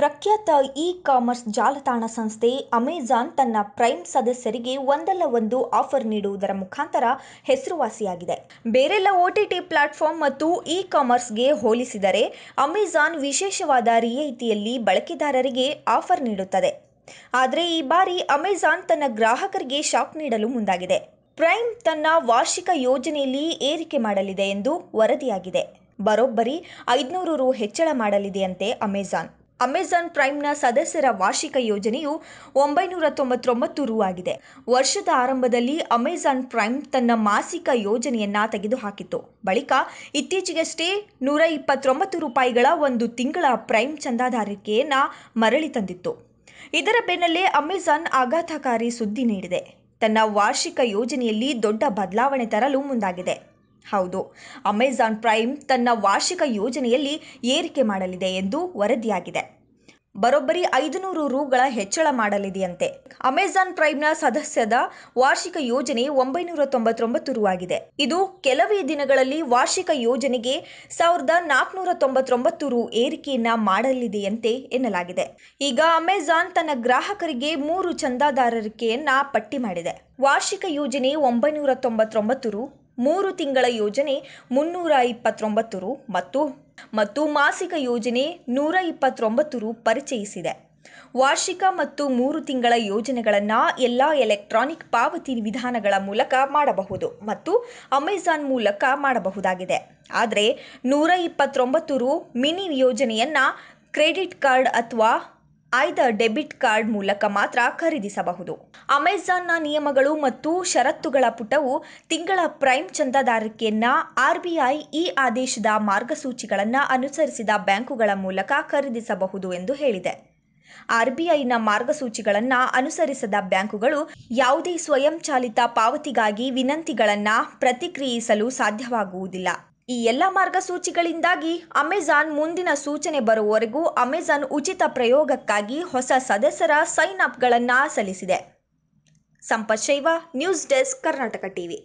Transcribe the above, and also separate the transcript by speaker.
Speaker 1: ಪ್ರಖ್ಯಾತ E commerce ಜಾಲತಾಣ ಸಂಸ್ಥೆ ಅಮೆಜಾನ್ ತನ್ನ ಪ್ರೈಮ್ ಸದಸ್ಯರಿಗೆ ಒಂದಲ್ಲ ಒಂದು ಆಫರ್ ನೀಡುವುದರ ಮುಖಾಂತರ ಹೆಸರುವಾಸಿಯಾಗಿದೆ. ಬೇರೆಲ್ಲ ಒಟಿಟಿ ಪ್ಲಾಟ್ಫಾರ್ಮ್ ಮತ್ತು ಇ ಕಾಮರ್ಸ್ಗೆ ಹೋಲಿಸಿದರೆ ಅಮೆಜಾನ್ ವಿಶೇಷವಾದ ರಿಯಾಯಿತಿಯಲ್ಲಿ ಬಳಕೆದಾರರಿಗೆ ಆಫರ್ ನೀಡುತ್ತದೆ. ಆದರೆ ಈ ಬಾರಿ ಅಮೆಜಾನ್ ತನ್ನ ಗ್ರಾಹಕರಿಗೆ ಶಾಕ್ ನೀಡಲು ಮುಂದಾಗಿದೆ. ಪ್ರೈಮ್ ತನ್ನ ವಾರ್ಷಿಕ ಯೋಜನೆಯಲ್ಲಿ ಏರಿಕೆ ಮಾಡಲಿದೆ ಎಂದು ವರದಿಯಾಗಿದೆ. ಬರೋಬ್ಬರಿ ಐದುನೂರು ರು ಹೆಚ್ಚಳ ಮಾಡಲಿದೆಯಂತೆ ಅಮೆಜಾನ್. ಅಮೆಜಾನ್ ಪ್ರೈಮ್ನ ಸದಸ್ಯರ ವಾರ್ಷಿಕ ಯೋಜನೆಯು ಒಂಬೈನೂರ ತೊಂಬತ್ತೊಂಬತ್ತು ರು ಆಗಿದೆ ವರ್ಷದ ಆರಂಭದಲ್ಲಿ ಅಮೆಜಾನ್ ಪ್ರೈಮ್ ತನ್ನ ಮಾಸಿಕ ಯೋಜನೆಯನ್ನ ತೆಗೆದುಹಾಕಿತ್ತು ಬಳಿಕ ಇತ್ತೀಚೆಗಷ್ಟೇ ನೂರ ಇಪ್ಪತ್ತೊಂಬತ್ತು ರೂಪಾಯಿಗಳ ಒಂದು ತಿಂಗಳ ಪ್ರೈಮ್ ಚಂದಾದಾರಿಕೆಯನ್ನು ಮರಳಿ ತಂದಿತ್ತು ಇದರ ಬೆನ್ನಲ್ಲೇ ಅಮೆಜಾನ್ ಆಘಾತಕಾರಿ ಸುದ್ದಿ ನೀಡಿದೆ ತನ್ನ ವಾರ್ಷಿಕ ಯೋಜನೆಯಲ್ಲಿ ದೊಡ್ಡ ಬದಲಾವಣೆ ತರಲು ಮುಂದಾಗಿದೆ ಹೌದು ಅಮೆಜಾನ್ ಪ್ರೈಮ್ ತನ್ನ ವಾರ್ಷಿಕ ಯೋಜನೆಯಲ್ಲಿ ಏರಿಕೆ ಮಾಡಲಿದೆ ಎಂದು ವರದಿಯಾಗಿದೆ ಬರೋಬ್ಬರಿ ಐದುನೂರು ರೂಗಳ ಹೆಚ್ಚಳ ಮಾಡಲಿದೆಯಂತೆ ಅಮೆಜಾನ್ ಪ್ರೈಮ್ನ ಸದಸ್ಯದ ವಾರ್ಷಿಕ ಯೋಜನೆ ಒಂಬೈನೂರ ತೊಂಬತ್ತೊಂಬತ್ತು ರು ಆಗಿದೆ ಇದು ಕೆಲವೇ ದಿನಗಳಲ್ಲಿ ವಾರ್ಷಿಕ ಯೋಜನೆಗೆ ಸಾವಿರದ ನಾಲ್ಕುನೂರ ತೊಂಬತ್ತೊಂಬತ್ತು ರು ಏರಿಕೆಯನ್ನ ಮಾಡಲಿದೆಯಂತೆ ಎನ್ನಲಾಗಿದೆ ಈಗ ಅಮೆಜಾನ್ ತನ್ನ ಗ್ರಾಹಕರಿಗೆ ಮೂರು ಚಂದಾದಾರರಿಕೆಯನ್ನ ಪಟ್ಟಿ ಮಾಡಿದೆ ವಾರ್ಷಿಕ ಯೋಜನೆ ಒಂಬೈನೂರ ತೊಂಬತ್ತೊಂಬತ್ತು ರು ಮೂರು ತಿಂಗಳ ಯೋಜನೆ ಮುನ್ನೂರ ಇಪ್ಪತ್ತೊಂಬತ್ತು ರು ಮತ್ತು ಮತ್ತು ಮಾಸಿಕ ಯೋಜನೆ ನೂರ ಇಪ್ಪತ್ತೊಂಬತ್ತು ರು ಪರಿಚಯಿಸಿದೆ ವಾರ್ಷಿಕ ಮತ್ತು ಮೂರು ತಿಂಗಳ ಯೋಜನೆಗಳನ್ನು ಎಲ್ಲ ಎಲೆಕ್ಟ್ರಾನಿಕ್ ಪಾವತಿ ವಿಧಾನಗಳ ಮೂಲಕ ಮಾಡಬಹುದು ಮತ್ತು ಅಮೆಜಾನ್ ಮೂಲಕ ಮಾಡಬಹುದಾಗಿದೆ ಆದರೆ ನೂರ ಇಪ್ಪತ್ತೊಂಬತ್ತು ರು ಮಿನಿ ಯೋಜನೆಯನ್ನು ಕ್ರೆಡಿಟ್ ಕಾರ್ಡ್ ಅಥವಾ ಆಯ್ದ ಡೆಬಿಟ್ ಕಾರ್ಡ್ ಮೂಲಕ ಮಾತ್ರ ಖರೀದಿಸಬಹುದು ಅಮೆಜಾನ್ನ ನಿಯಮಗಳು ಮತ್ತು ಷರತ್ತುಗಳ ಪುಟವು ತಿಂಗಳ ಪ್ರೈಮ್ ಚಂದಾದಾರಿಕೆಯನ್ನ ಆರ್ಬಿಐ ಈ ಆದೇಶದ ಮಾರ್ಗಸೂಚಿಗಳನ್ನು ಅನುಸರಿಸಿದ ಬ್ಯಾಂಕುಗಳ ಮೂಲಕ ಖರೀದಿಸಬಹುದು ಎಂದು ಹೇಳಿದೆ ಆರ್ಬಿಐನ ಮಾರ್ಗಸೂಚಿಗಳನ್ನು ಅನುಸರಿಸದ ಬ್ಯಾಂಕುಗಳು ಯಾವುದೇ ಸ್ವಯಂಚಾಲಿತ ಪಾವತಿಗಾಗಿ ವಿನಂತಿಗಳನ್ನು ಪ್ರತಿಕ್ರಿಯಿಸಲು ಸಾಧ್ಯವಾಗುವುದಿಲ್ಲ ಈ ಎಲ್ಲ ಮಾರ್ಗಸೂಚಿಗಳಿಂದಾಗಿ ಅಮೆಜಾನ್ ಮುಂದಿನ ಸೂಚನೆ ಬರುವವರೆಗೂ ಅಮೆಜಾನ್ ಉಚಿತ ಪ್ರಯೋಗಕ್ಕಾಗಿ ಹೊಸ ಸದಸ್ಯರ ಸೈನ್ ಅಪ್ಗಳನ್ನು ಸಲ್ಲಿಸಿದೆ ಸಂಪತ್ ಶೈವ ನ್ಯೂಸ್ ಡೆಸ್ಕ್ ಕರ್ನಾಟಕ ಟಿವಿ